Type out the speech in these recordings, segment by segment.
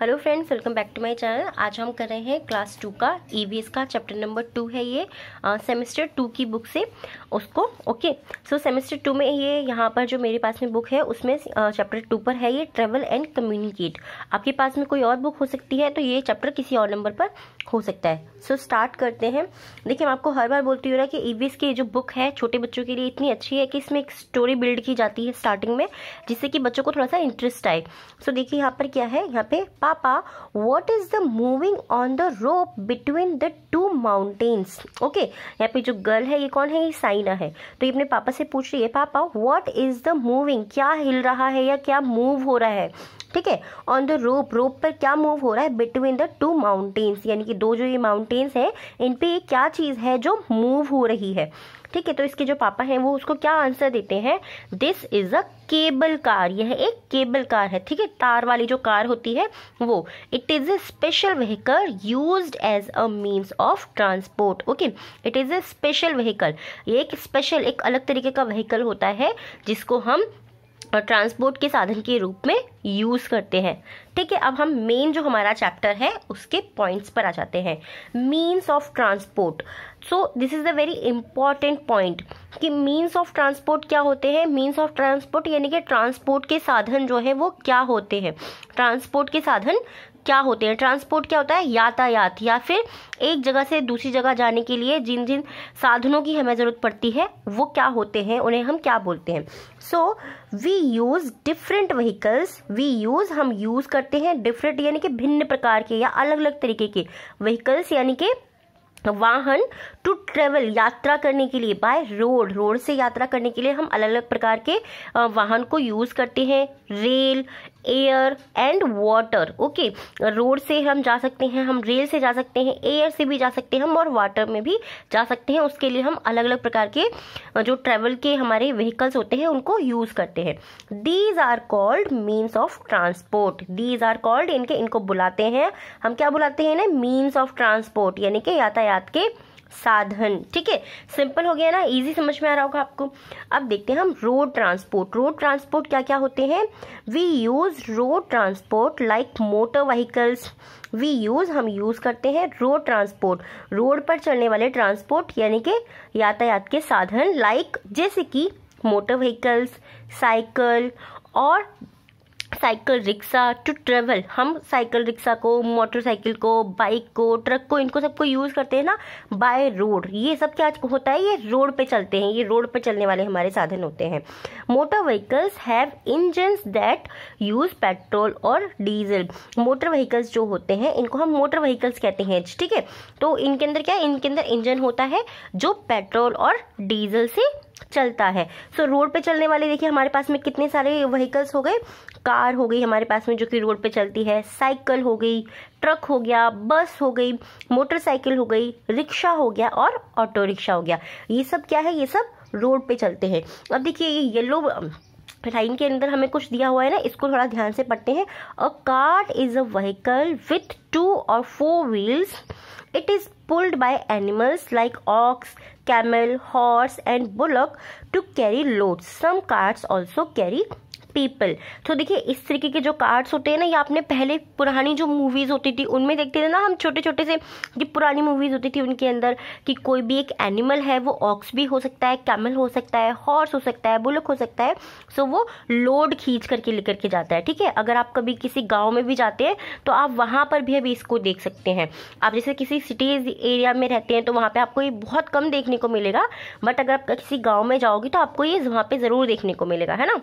Hello friends welcome back to my channel आज हम कर रहे हैं क्लास टू का ईवीएस e का चैप्टर नंबर टू है ये सेमेस्टर टू की बुक से उसको ओके सो सेमेस्टर टू में ये यहाँ पर जो मेरे पास में बुक है उसमें चैप्टर टू पर है ये ट्रेवल एंड कम्युनिकेट आपके पास में कोई और बुक हो सकती है तो ये चैप्टर किसी और नंबर पर हो सकता है सो so, स्टार्ट करते हैं देखिए मैं आपको हर बार बोलती हूँ ना कि ईवीएस e की जो बुक है छोटे बच्चों के लिए इतनी अच्छी है कि इसमें एक स्टोरी बिल्ड की जाती है स्टार्टिंग में जिससे कि बच्चों को थोड़ा सा इंटरेस्ट आए सो so, देखिए यहाँ पर क्या है यहाँ पे पापा what is the moving on the rope between the two mountains okay यहाँ पे जो गर्ल है ये कौन है ये साइना है तो ये अपने पापा से पूछ रही है पापा वॉट इज द मूविंग क्या हिल रहा है या क्या मूव हो रहा है ठीक है ऑन द रोप रोप पर क्या मूव हो रहा है बिटवीन द टू माउंटेन्स यानी कि दो जो ये माउंटेन्स हैं इन पे ये क्या चीज़ है जो मूव हो रही है ठीक है तो इसके जो पापा हैं वो उसको क्या आंसर देते हैं this is a cable car यह एक केबल कार है ठीक है तार वाली जो कार होती है वो it is a special vehicle use as a means of transport okay it is a special vehicle ये एक स्पेशल एक अलग तरीके का व्हीकल होता है जिसको हम और ट्रांसपोर्ट के साधन के रूप में यूज़ करते हैं ठीक है अब हम मेन जो हमारा चैप्टर है उसके पॉइंट्स पर आ जाते हैं means of transport so this is a very important point कि मीन्स ऑफ ट्रांसपोर्ट क्या होते हैं मीन्स ऑफ ट्रांसपोर्ट यानी कि ट्रांसपोर्ट के साधन जो है वो क्या होते हैं ट्रांसपोर्ट के साधन क्या होते हैं ट्रांसपोर्ट क्या होता है यातायात या फिर एक जगह से दूसरी जगह जाने के लिए जिन जिन साधनों की हमें ज़रूरत पड़ती है वो क्या होते हैं उन्हें हम क्या बोलते हैं so we use different vehicles we use हम यूज़ करते हैं डिफरेंट यानी कि भिन्न प्रकार के या अलग अलग तरीके के व्हीकल्स यानी कि वाहन टू ट्रेवल यात्रा करने के लिए बाय रोड रोड से यात्रा करने के लिए हम अलग अलग प्रकार के वाहन को यूज़ करते हैं rail air and water okay road से हम जा सकते हैं हम रेल से जा सकते हैं एयर से भी जा सकते हैं हम और वाटर में भी जा सकते हैं उसके लिए हम अलग अलग प्रकार के जो ट्रेवल के हमारे व्हीकल्स होते हैं उनको यूज़ करते हैं these are called means of transport these are called इनके इनको बुलाते हैं हम क्या बुलाते हैं ना मीन्स ऑफ ट्रांसपोर्ट यानी कि यातायात के साधन ठीक है सिंपल हो गया ना इजी समझ में आ रहा होगा आपको अब देखते हैं हम रोड ट्रांसपोर्ट रोड ट्रांसपोर्ट क्या क्या होते हैं we use road transport like motor vehicles we use हम यूज़ करते हैं रोड ट्रांसपोर्ट रोड पर चलने वाले ट्रांसपोर्ट यानी कि यातायात के साधन लाइक like, जैसे कि मोटर व्हीकल्स साइकिल और साइकिल रिक्शा टू ट्रेवल हम साइकिल रिक्शा को मोटरसाइकिल को बाइक को ट्रक को इनको सबको यूज़ करते हैं ना बाय रोड ये सब क्या होता है ये रोड पे चलते हैं ये रोड पे चलने वाले हमारे साधन होते हैं motor vehicles have engine that use petrol और डीजल मोटर व्हीकल्स जो होते हैं इनको हम मोटर व्हीकल्स कहते हैं ठीक है तो इनके अंदर क्या है इनके अंदर इंजन होता है जो पेट्रोल और डीजल से चलता है सो so, रोड पे चलने वाले देखिए हमारे पास में कितने सारे व्हीकल्स हो गए कार हो गई हमारे पास में जो कि रोड पे चलती है साइकिल हो गई ट्रक हो गया बस हो गई मोटरसाइकिल हो गई रिक्शा हो गया और ऑटो रिक्शा हो गया ये सब क्या है ये सब रोड पे चलते हैं अब देखिए ये येलो लाइन के अंदर हमें कुछ दिया हुआ है ना इसको थोड़ा ध्यान से पढ़ते हैं a cart is a vehicle with two और four wheels It is pulled by animals like ox, camel, horse and bullock to carry loads. Some carts also carry people तो देखिए इस तरीके के जो कार्ड्स होते हैं ना ये आपने पहले पुरानी जो मूवीज़ होती थी उनमें देखते थे ना हम छोटे छोटे से जो पुरानी मूवीज़ होती थी उनके अंदर कि कोई भी एक एनिमल है वो ऑक्स भी हो सकता है कैमल हो सकता है हॉर्स हो सकता है बुलक हो सकता है सो वो लोड खींच करके लेकर के जाता है ठीक है अगर आप कभी किसी गाँव में भी जाते हैं तो आप वहाँ पर भी अभी इसको देख सकते हैं आप जैसे किसी सिटीज एरिया में रहते हैं तो वहाँ पर आपको ये बहुत कम देखने को मिलेगा बट अगर आप किसी गाँव में जाओगे तो आपको ये वहाँ पर ज़रूर देखने को मिलेगा है ना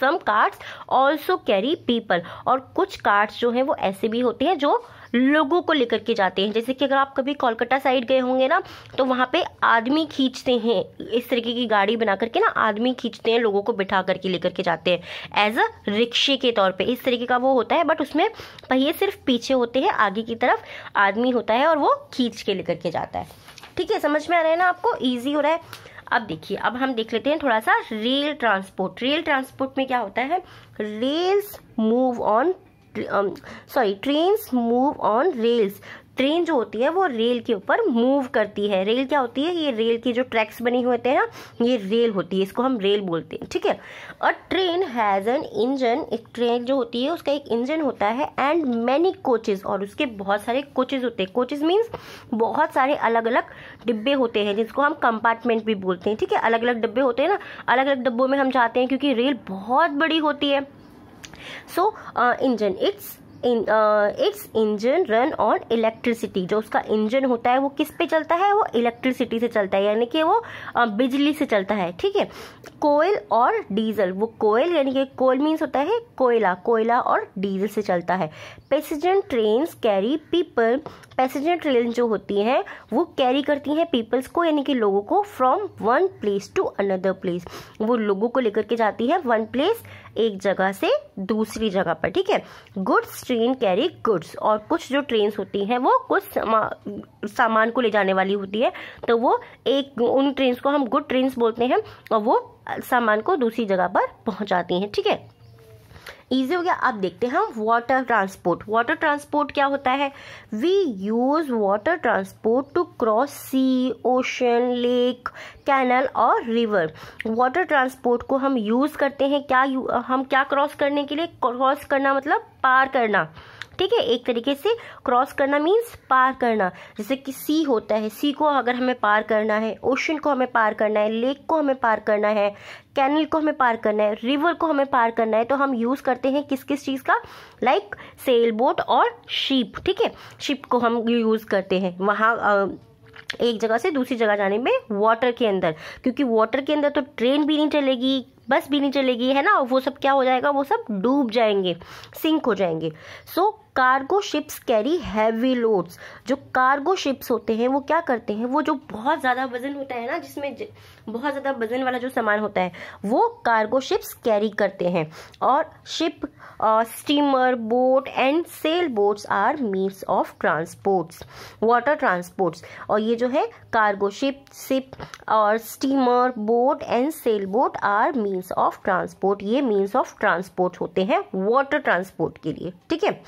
some cards also carry people और कुछ कार्ड्स जो हैं वो ऐसे भी होते हैं जो लोगों को लेकर के जाते हैं जैसे कि अगर आप कभी कोलकाता साइड गए होंगे ना तो वहाँ पे आदमी खींचते हैं इस तरीके की गाड़ी बना करके ना आदमी खींचते हैं लोगों को बिठा करके लेकर के जाते हैं एज अ रिक्शे के तौर पे इस तरीके का वो होता है बट उसमें पहिए सिर्फ पीछे होते हैं आगे की तरफ आदमी होता है और वो खींच के लेकर के जाता है ठीक है समझ में आ रहा है ना आपको ईजी हो रहा है अब देखिए अब हम देख लेते हैं थोड़ा सा रेल ट्रांसपोर्ट रेल ट्रांसपोर्ट में क्या होता है rails move on sorry trains move on rails train जो होती है वो रेल के ऊपर मूव करती है रेल क्या होती है ये रेल की जो ट्रैक्स बने हुए होते हैं ना ये रेल होती है इसको हम रेल बोलते हैं ठीक है a train has an engine एक ट्रेन जो होती है उसका एक इंजन होता है एंड मैनी कोचेज और उसके बहुत सारे कोचेज होते हैं कोचेज मीन्स बहुत सारे अलग अलग डिब्बे होते हैं जिसको हम कंपार्टमेंट भी बोलते हैं ठीक है अलग अलग डिब्बे होते हैं ना अलग अलग डिब्बों में हम जाते हैं क्योंकि रेल बहुत बड़ी होती है so uh, engine it's it's engine run on electricity जो उसका इंजन होता है वो किस पे चलता है वो इलेक्ट्रिसिटी से चलता है यानी कि वो बिजली से चलता है ठीक है कोयल और डीजल वो कोयल यानी कि कोयल मीन्स होता है कोयला कोयला और डीजल से चलता है passenger train carry people passenger train जो होती हैं वो कैरी करती हैं पीपल्स को यानी कि लोगों को from one place to another place वो लोगों को लेकर के जाती है वन प्लेस एक जगह से दूसरी जगह पर ठीक है गुड्स ट्रेन कैरी गुड्स और कुछ जो ट्रेन होती हैं वो कुछ सामा, सामान को ले जाने वाली होती है तो वो एक उन ट्रेन को हम गुड ट्रेन बोलते हैं और वो सामान को दूसरी जगह पर पहुंचाती हैं ठीक है ईजी हो गया अब देखते हैं हम वाटर ट्रांसपोर्ट वाटर ट्रांसपोर्ट क्या होता है we use water transport to cross sea ocean lake canal और रिवर वाटर ट्रांसपोर्ट को हम यूज़ करते हैं क्या हम क्या क्रॉस करने के लिए क्रॉस करना मतलब पार करना ठीक है एक तरीके से क्रॉस करना मीन्स पार करना जैसे कि सी होता है सी को अगर हमें पार करना है ओशन को हमें पार करना है लेक को हमें पार करना है कैनल को हमें पार करना है रिवर को हमें पार करना है तो हम यूज़ करते हैं किस किस चीज़ का लाइक सेल बोट और शिप ठीक है शिप को हम यूज़ करते हैं वहाँ एक जगह से दूसरी जगह जाने में वाटर के अंदर क्योंकि वाटर के अंदर तो ट्रेन भी नहीं चलेगी बस भी नहीं चलेगी है ना वो सब क्या हो जाएगा वो सब डूब जाएंगे सिंक हो जाएंगे so so, cargo ships carry heavy loads जो कार्गो शिप्स होते हैं वो क्या करते हैं वो जो बहुत ज़्यादा वजन होता है ना जिसमें बहुत ज़्यादा वजन वाला जो सामान होता है वो कार्गो शिप्स कैरी करते हैं और ship steamer boat and sail boats are means of transports water transports और ये जो है कार्गो शिप शिप और steamer boat and sail boat are means of transport ये मीन्स ऑफ ट्रांसपोर्ट होते हैं वाटर ट्रांसपोर्ट के लिए ठीक है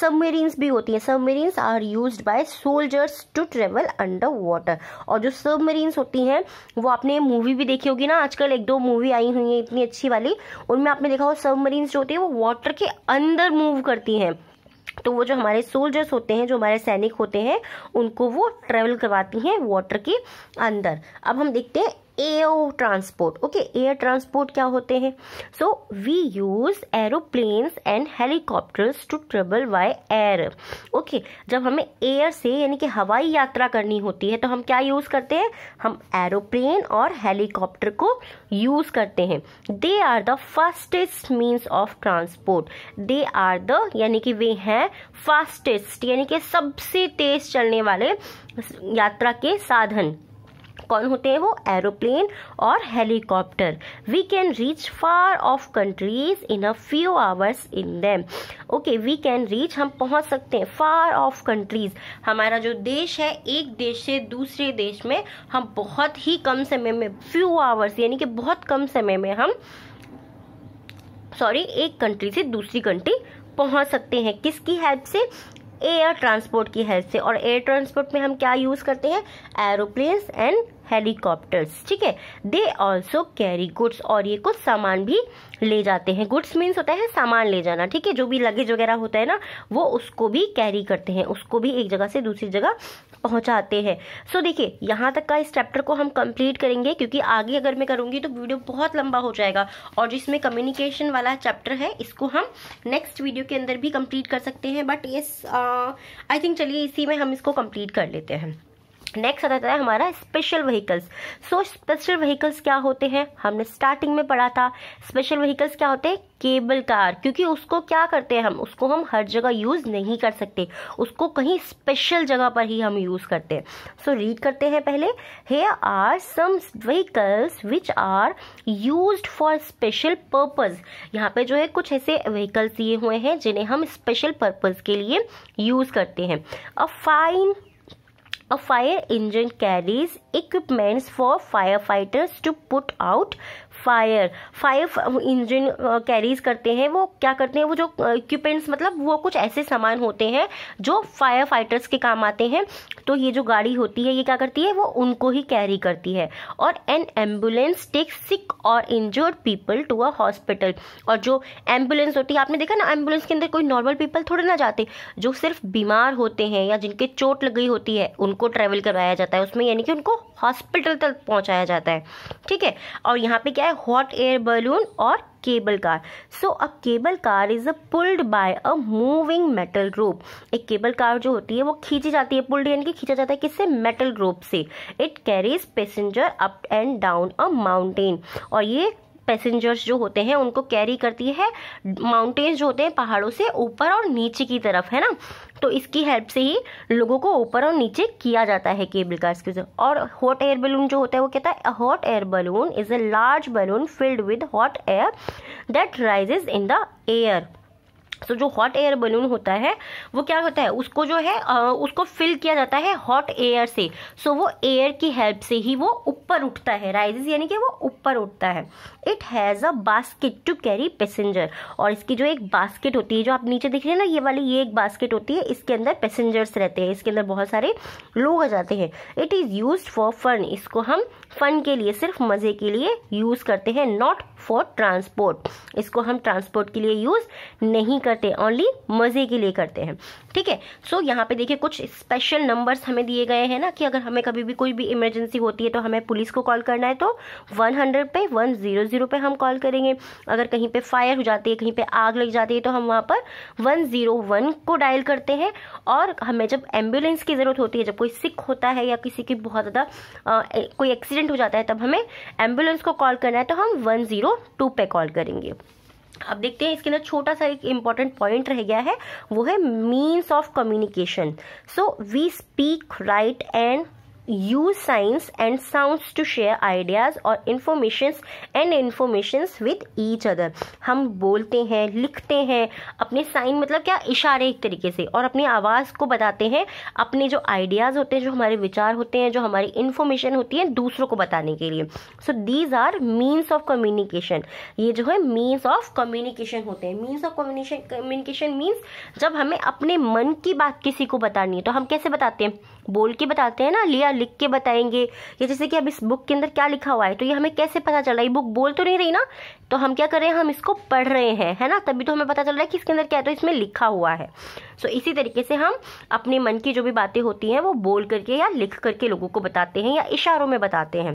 सबमेरीन्स भी होती हैं submarines are use by soldiers to travel under water और जो सबमेरीन्स होती हैं वो आपने मूवी भी देखी होगी ना आजकल एक दो मूवी आई हुई है इतनी अच्छी वाली उनमें आपने देखा हो सबमरीन्स जो होती है वो वाटर के अंदर मूव करती हैं तो वो जो हमारे सोल्जर्स होते हैं जो हमारे सैनिक होते हैं उनको वो ट्रेवल करवाती हैं वाटर के अंदर अब हम देखते हैं air transport okay air transport क्या होते हैं so we use aeroplanes and helicopters to travel by air okay जब हमें एयर से यानी कि हवाई यात्रा करनी होती है तो हम क्या यूज़ करते हैं हम एरोप्लेन और हेलीकॉप्टर को यूज़ करते हैं they are the fastest means of transport they are the यानी कि वे हैं फास्टेस्ट यानी कि सबसे तेज चलने वाले यात्रा के साधन कौन होते हैं वो एरोप्लेन और helicopter we can reach far of countries in a few hours in them okay we can reach हम पहुंच सकते हैं फार ऑफ कंट्रीज हमारा जो देश है एक देश से दूसरे देश में हम बहुत ही कम समय में फ्यू आवर्स यानी कि बहुत कम समय में हम सॉरी एक कंट्री से दूसरी कंट्री पहुंच सकते हैं किसकी हेल्प से एयर ट्रांसपोर्ट की हेल्प से और एयर ट्रांसपोर्ट में हम क्या यूज करते हैं एरोप्लेन्स एंड हेलीकॉप्टर्स ठीक है दे ऑल्सो कैरी गुड्स और ये कुछ सामान भी ले जाते हैं गुड्स मीन्स होता है सामान ले जाना ठीक है जो भी लगेज वगैरह होता है ना वो उसको भी कैरी करते हैं उसको भी एक जगह से दूसरी जगह पहुंचाते हैं सो देखिए यहाँ तक का इस चैप्टर को हम कंप्लीट करेंगे क्योंकि आगे अगर मैं करूँगी तो वीडियो बहुत लंबा हो जाएगा और जिसमें कम्युनिकेशन वाला चैप्टर है इसको हम नेक्स्ट वीडियो के अंदर भी कंप्लीट कर सकते हैं बट ये आई थिंक चलिए इसी में हम इसको कंप्लीट कर लेते हैं नेक्स्ट आ जाता है हमारा special vehicles so special vehicles क्या होते हैं हमने स्टार्टिंग में पढ़ा था स्पेशल व्हीकल्स क्या होते हैं केबल कार क्योंकि उसको क्या करते हैं हम उसको हम हर जगह यूज़ नहीं कर सकते उसको कहीं स्पेशल जगह पर ही हम यूज़ करते हैं सो so, रीड करते हैं पहले they are some vehicles which are use for special purpose यहाँ पे जो है कुछ ऐसे व्हीकल्स दिए हुए हैं जिन्हें हम स्पेशल पर्पज़ के लिए यूज़ करते हैं a fine A fire engine carries equipments for firefighters to put out fire fire engine carries करते हैं वो क्या करते हैं वो जो इक्विपमेंट्स मतलब वो कुछ ऐसे सामान होते हैं जो फायर फाइटर्स के काम आते हैं तो ये जो गाड़ी होती है ये क्या करती है वो उनको ही कैरी करती है और एन एम्बुलेंस टेक सिक और injured people to a hospital और जो एम्बुलेंस होती है आपने देखा ना एम्बुलेंस के अंदर कोई नॉर्मल पीपल थोड़े ना जाते जो सिर्फ बीमार होते हैं या जिनके चोट लग गई होती है उनको ट्रेवल करवाया जाता है उसमें यानी कि उनको हॉस्पिटल तक पहुंचाया जाता है ठीक है और यहाँ पे क्या है एयर बलून और cable car so a cable car is a pulled by a moving metal rope एक केबल कार जो होती है वो खींची जाती है पुल्ड यानी कि खींचा जाता है किससे मेटल रोप से it carries passenger up and down a mountain और ये पैसेंजर्स जो होते हैं उनको कैरी करती है माउंटेन्स जो होते हैं पहाड़ों से ऊपर और नीचे की तरफ है ना तो इसकी हेल्प से ही लोगों को ऊपर और नीचे किया जाता है केबल कार्स के और हॉट एयर बलून जो होता है वो कहता है hot air balloon is a large balloon filled with hot air that rises in the air so तो जो हॉट एयर बलून होता है वो क्या होता है उसको जो है उसको फिल किया जाता है हॉट एयर से सो वो एयर की हेल्प से ही वो ऊपर उठता है राइजेस यानी कि वो ऊपर उठता है it has a basket to carry passenger और इसकी जो एक बास्केट होती है जो आप नीचे देख रहे हैं ना ये वाली ये एक बास्केट होती है इसके अंदर पैसेंजर्स रहते हैं इसके अंदर बहुत सारे लोग आ जाते हैं it is use for fun इसको हम फन के लिए सिर्फ मज़े के लिए यूज़ करते हैं नॉट फॉर ट्रांसपोर्ट इसको हम ट्रांसपोर्ट के लिए यूज़ नहीं करते ओनली मज़े के लिए करते हैं ठीक है सो यहाँ पे देखिए कुछ स्पेशल नंबर्स हमें दिए गए हैं ना कि अगर हमें कभी भी कोई भी इमरजेंसी होती है तो हमें पुलिस को कॉल करना है तो 100 पे 100 पे हम कॉल करेंगे अगर कहीं पे फायर हो जाती है कहीं पे आग लग जाती है तो हम वहाँ पर 101 को डायल करते हैं और हमें जब एम्बुलेंस की ज़रूरत होती है जब कोई सिक होता है या किसी की बहुत ज़्यादा कोई एक्सीडेंट हो जाता है तब हमें एम्बुलेंस को कॉल करना है तो हम टू पे कॉल करेंगे अब देखते हैं इसके अंदर छोटा सा एक इम्पॉर्टेंट पॉइंट रह गया है वो है means of communication so we speak write and use signs and sounds to share ideas और informations and informations with each other हम बोलते हैं लिखते हैं अपने साइन मतलब क्या इशारे एक तरीके से और अपनी आवाज़ को बताते हैं अपने जो आइडियाज़ होते हैं जो हमारे विचार होते हैं जो हमारी इंफॉर्मेशन होती है दूसरों को बताने के लिए so these are means of communication ये जो है मीन्स ऑफ कम्युनिकेशन होते हैं means of communication communication means जब हमें अपने मन की बात किसी को बतानी है तो हम कैसे बताते हैं बोल के बताते हैं ना लिया लिख के बताएंगे या जैसे कि अब इस बुक के अंदर क्या लिखा हुआ है तो ये हमें कैसे पता चल रहा है ये बुक बोल तो नहीं रही ना तो हम क्या कर रहे हैं हम इसको पढ़ रहे हैं है ना तभी तो हमें पता चल रहा है कि इसके अंदर क्या है तो इसमें लिखा हुआ है सो इसी तरीके से हम अपने मन की जो भी बातें होती हैं वो बोल करके या लिख करके लोगों को बताते हैं या इशारों में बताते हैं